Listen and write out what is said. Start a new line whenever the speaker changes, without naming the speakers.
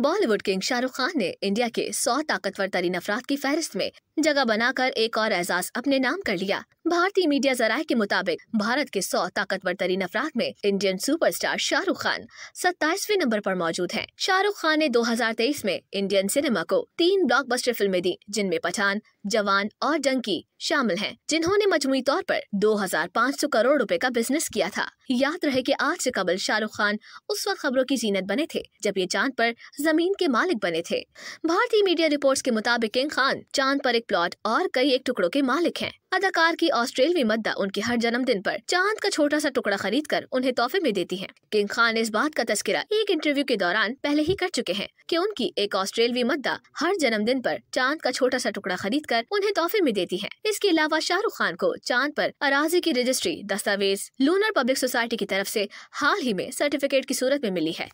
Bollywood king Shahrukh Khan ने India के सौ ताकतवर तरीन अफराद की फहरिस्त में जगह बनाकर एक और एजाज अपने नाम कर लिया भारतीय मीडिया जराये के मुताबिक भारत के सौ ताकतवर तरीन अफराद में इंडियन सुपरस्टार शाहरुख खान सत्ताईसवें नंबर पर मौजूद हैं। शाहरुख खान ने 2023 में इंडियन सिनेमा को तीन ब्लॉकबस्टर फिल्में दी जिनमें पठान जवान और डंकी शामिल हैं, जिन्होंने मजमू तौर पर 2,500 करोड़ रुपए का बिजनेस किया था याद रहे कि आज से कबल शाहरुख खान उस वक्त खबरों की जीनत बने थे जब ये चांद पर जमीन के मालिक बने थे भारतीय मीडिया रिपोर्ट्स के मुताबिक किंग खान चांद पर एक प्लॉट और कई एक टुकड़ों के मालिक हैं अदाकार की ऑस्ट्रेलवी मद्दा उनके हर जन्मदिन पर चांद का छोटा सा टुकड़ा खरीद कर उन्हें तोहफे में देती हैं। किंग खान इस बात का तस्करा एक इंटरव्यू के दौरान पहले ही कर चुके हैं कि उनकी एक ऑस्ट्रेलवी मद्दा हर जन्मदिन पर चांद का छोटा सा टुकड़ा खरीद कर उन्हें तोहफे में देती है इसके अलावा शाहरुख खान को चांद पर अराजी की रजिस्ट्री दस्तावेज लूनर पब्लिक सोसाइटी की तरफ ऐसी हाल ही में सर्टिफिकेट की सूरत में मिली है